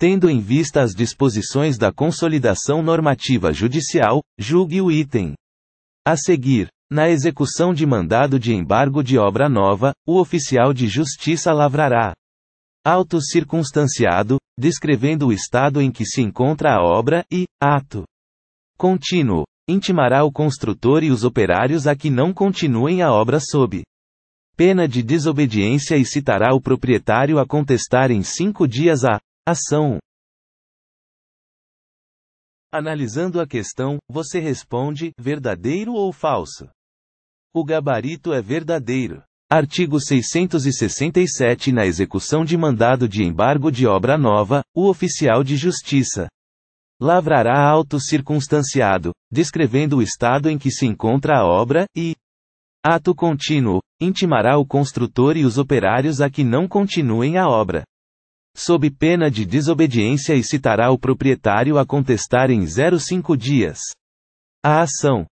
Tendo em vista as disposições da Consolidação Normativa Judicial, julgue o item. A seguir, na execução de mandado de embargo de obra nova, o oficial de justiça lavrará auto circunstanciado, descrevendo o estado em que se encontra a obra e ato contínuo intimará o construtor e os operários a que não continuem a obra sob pena de desobediência e citará o proprietário a contestar em cinco dias a Ação Analisando a questão, você responde: verdadeiro ou falso? O gabarito é verdadeiro. Artigo 667 Na execução de mandado de embargo de obra nova, o oficial de justiça lavrará auto circunstanciado, descrevendo o estado em que se encontra a obra, e ato contínuo, intimará o construtor e os operários a que não continuem a obra sob pena de desobediência e citará o proprietário a contestar em 05 dias. A ação